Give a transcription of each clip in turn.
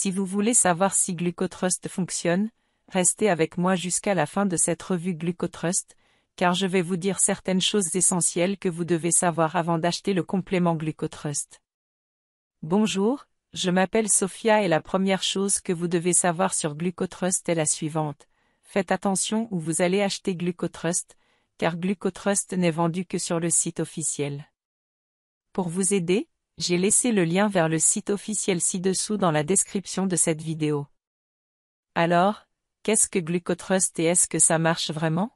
Si vous voulez savoir si GlucoTrust fonctionne, restez avec moi jusqu'à la fin de cette revue GlucoTrust, car je vais vous dire certaines choses essentielles que vous devez savoir avant d'acheter le complément GlucoTrust. Bonjour, je m'appelle Sophia et la première chose que vous devez savoir sur GlucoTrust est la suivante. Faites attention où vous allez acheter GlucoTrust, car GlucoTrust n'est vendu que sur le site officiel. Pour vous aider, j'ai laissé le lien vers le site officiel ci-dessous dans la description de cette vidéo. Alors, qu'est-ce que Glucotrust et est-ce que ça marche vraiment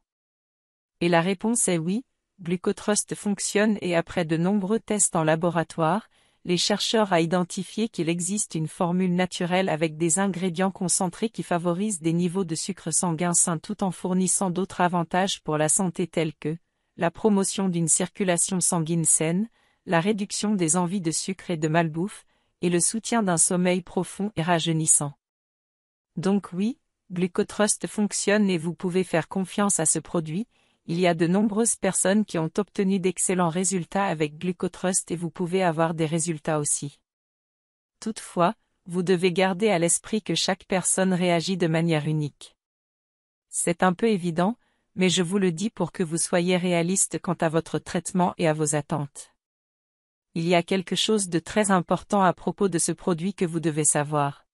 Et la réponse est oui, Glucotrust fonctionne et après de nombreux tests en laboratoire, les chercheurs ont identifié qu'il existe une formule naturelle avec des ingrédients concentrés qui favorisent des niveaux de sucre sanguin sain tout en fournissant d'autres avantages pour la santé tels que la promotion d'une circulation sanguine saine, la réduction des envies de sucre et de malbouffe, et le soutien d'un sommeil profond et rajeunissant. Donc oui, Glucotrust fonctionne et vous pouvez faire confiance à ce produit, il y a de nombreuses personnes qui ont obtenu d'excellents résultats avec Glucotrust et vous pouvez avoir des résultats aussi. Toutefois, vous devez garder à l'esprit que chaque personne réagit de manière unique. C'est un peu évident, mais je vous le dis pour que vous soyez réaliste quant à votre traitement et à vos attentes il y a quelque chose de très important à propos de ce produit que vous devez savoir.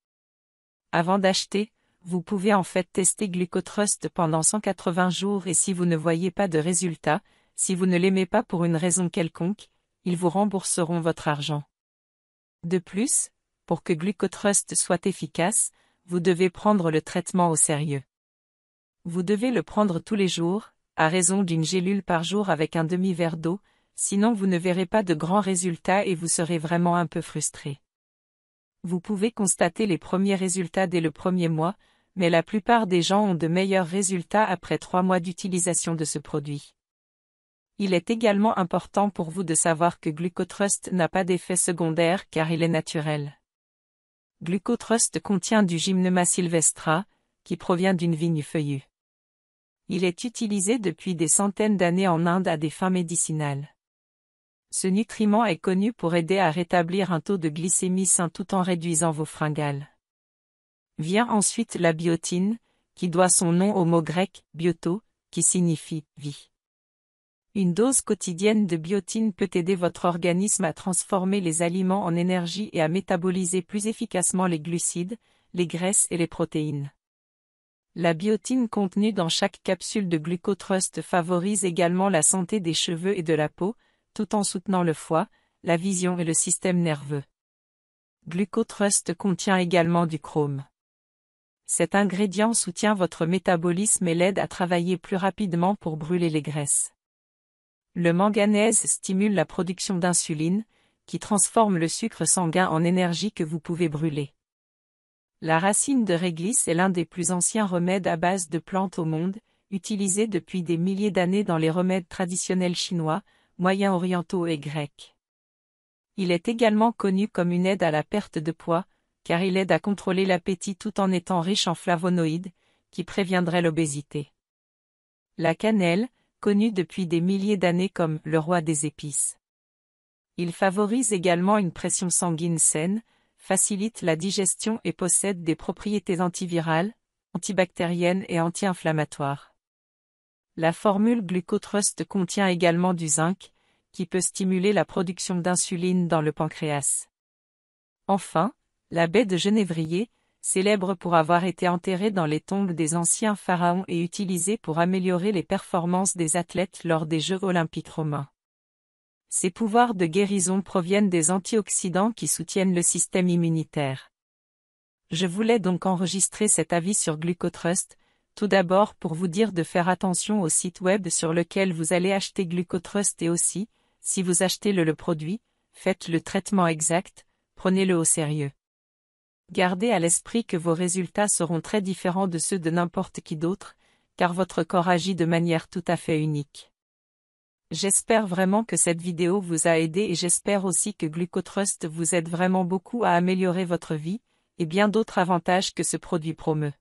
Avant d'acheter, vous pouvez en fait tester Glucotrust pendant 180 jours et si vous ne voyez pas de résultat, si vous ne l'aimez pas pour une raison quelconque, ils vous rembourseront votre argent. De plus, pour que Glucotrust soit efficace, vous devez prendre le traitement au sérieux. Vous devez le prendre tous les jours, à raison d'une gélule par jour avec un demi-verre d'eau, sinon vous ne verrez pas de grands résultats et vous serez vraiment un peu frustré. Vous pouvez constater les premiers résultats dès le premier mois, mais la plupart des gens ont de meilleurs résultats après trois mois d'utilisation de ce produit. Il est également important pour vous de savoir que Glucotrust n'a pas d'effet secondaire car il est naturel. Glucotrust contient du Gymnema sylvestra, qui provient d'une vigne feuillue. Il est utilisé depuis des centaines d'années en Inde à des fins médicinales. Ce nutriment est connu pour aider à rétablir un taux de glycémie sain tout en réduisant vos fringales. Vient ensuite la biotine, qui doit son nom au mot grec bioto, qui signifie vie. Une dose quotidienne de biotine peut aider votre organisme à transformer les aliments en énergie et à métaboliser plus efficacement les glucides, les graisses et les protéines. La biotine contenue dans chaque capsule de glucotrust favorise également la santé des cheveux et de la peau, tout en soutenant le foie, la vision et le système nerveux. Glucotrust contient également du chrome. Cet ingrédient soutient votre métabolisme et l'aide à travailler plus rapidement pour brûler les graisses. Le manganèse stimule la production d'insuline, qui transforme le sucre sanguin en énergie que vous pouvez brûler. La racine de réglisse est l'un des plus anciens remèdes à base de plantes au monde, utilisé depuis des milliers d'années dans les remèdes traditionnels chinois, moyens-orientaux et grecs. Il est également connu comme une aide à la perte de poids, car il aide à contrôler l'appétit tout en étant riche en flavonoïdes, qui préviendraient l'obésité. La cannelle, connue depuis des milliers d'années comme le roi des épices. Il favorise également une pression sanguine saine, facilite la digestion et possède des propriétés antivirales, antibactériennes et anti-inflammatoires. La formule glucotrust contient également du zinc, qui peut stimuler la production d'insuline dans le pancréas. Enfin, la baie de Genévrier, célèbre pour avoir été enterrée dans les tombes des anciens pharaons et utilisée pour améliorer les performances des athlètes lors des Jeux olympiques romains. Ses pouvoirs de guérison proviennent des antioxydants qui soutiennent le système immunitaire. Je voulais donc enregistrer cet avis sur Glucotrust, tout d'abord pour vous dire de faire attention au site web sur lequel vous allez acheter Glucotrust et aussi, si vous achetez le, produit, faites le traitement exact, prenez-le au sérieux. Gardez à l'esprit que vos résultats seront très différents de ceux de n'importe qui d'autre, car votre corps agit de manière tout à fait unique. J'espère vraiment que cette vidéo vous a aidé et j'espère aussi que Glucotrust vous aide vraiment beaucoup à améliorer votre vie, et bien d'autres avantages que ce produit promeut.